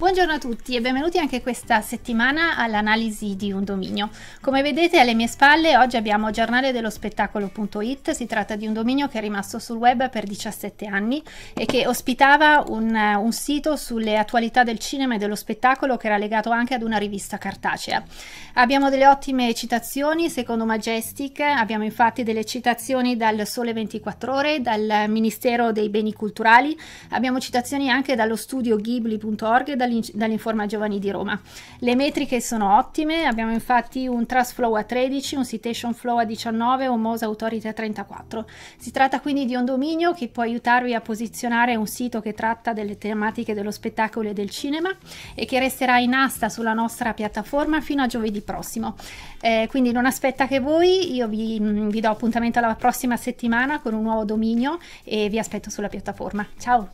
Buongiorno a tutti e benvenuti anche questa settimana all'analisi di un dominio. Come vedete alle mie spalle oggi abbiamo giornale dello spettacolo.it, si tratta di un dominio che è rimasto sul web per 17 anni e che ospitava un, un sito sulle attualità del cinema e dello spettacolo che era legato anche ad una rivista cartacea. Abbiamo delle ottime citazioni, secondo Majestic abbiamo infatti delle citazioni dal Sole 24 ore, dal Ministero dei Beni Culturali, abbiamo citazioni anche dallo studio ghibli.org e dal dall'Informa Giovani di Roma. Le metriche sono ottime, abbiamo infatti un Trust Flow a 13, un Citation Flow a 19 e un Mosa Authority a 34. Si tratta quindi di un dominio che può aiutarvi a posizionare un sito che tratta delle tematiche dello spettacolo e del cinema e che resterà in asta sulla nostra piattaforma fino a giovedì prossimo. Eh, quindi non aspetta che voi, io vi, mm, vi do appuntamento alla prossima settimana con un nuovo dominio e vi aspetto sulla piattaforma. Ciao!